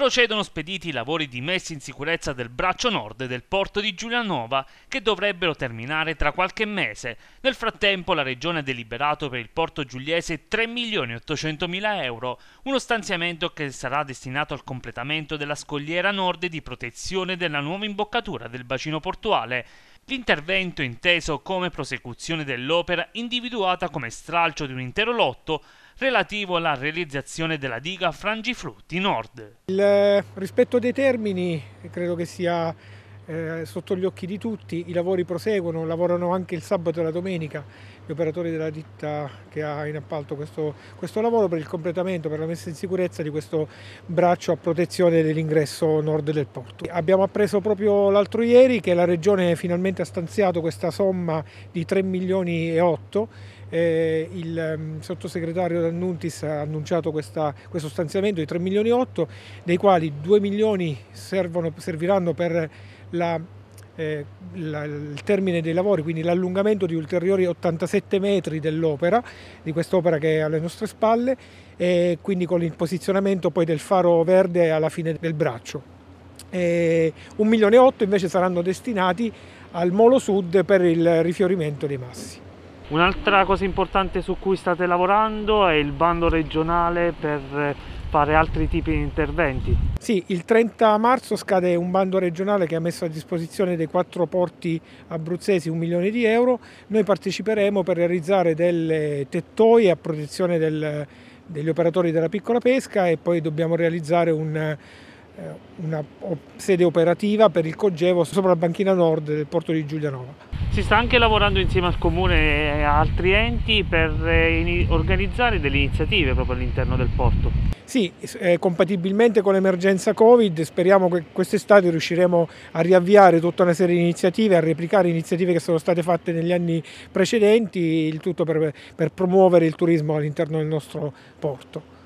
procedono spediti i lavori di messa in sicurezza del braccio nord del porto di Giulianova che dovrebbero terminare tra qualche mese. Nel frattempo la regione ha deliberato per il porto giuliese 3.800.000 euro, uno stanziamento che sarà destinato al completamento della scogliera nord di protezione della nuova imboccatura del bacino portuale L'intervento inteso come prosecuzione dell'opera individuata come stralcio di un intero lotto relativo alla realizzazione della diga Frangifrutti Nord. Il rispetto dei termini credo che sia eh, sotto gli occhi di tutti, i lavori proseguono, lavorano anche il sabato e la domenica gli operatori della ditta che ha in appalto questo, questo lavoro per il completamento, per la messa in sicurezza di questo braccio a protezione dell'ingresso nord del porto. Abbiamo appreso proprio l'altro ieri che la Regione finalmente ha stanziato questa somma di 3 milioni e 8 milioni eh, il um, sottosegretario D'Annuntis ha annunciato questa, questo stanziamento di 3 milioni e 8, dei quali 2 milioni servono, serviranno per la, eh, la, il termine dei lavori, quindi l'allungamento di ulteriori 87 metri dell'opera, di quest'opera che è alle nostre spalle, e quindi con il posizionamento poi del faro verde alla fine del braccio. E 1 milione e 8 invece saranno destinati al Molo Sud per il rifiorimento dei massi. Un'altra cosa importante su cui state lavorando è il bando regionale per fare altri tipi di interventi. Sì, il 30 marzo scade un bando regionale che ha messo a disposizione dei quattro porti abruzzesi un milione di euro. Noi parteciperemo per realizzare delle tettoie a protezione del, degli operatori della piccola pesca e poi dobbiamo realizzare un eh, una sede operativa per il Cogevo sopra la banchina nord del porto di Giulianova. Si sta anche lavorando insieme al comune e a altri enti per eh, organizzare delle iniziative proprio all'interno del porto. Sì, eh, compatibilmente con l'emergenza Covid speriamo che quest'estate riusciremo a riavviare tutta una serie di iniziative, a replicare iniziative che sono state fatte negli anni precedenti, il tutto per, per promuovere il turismo all'interno del nostro porto.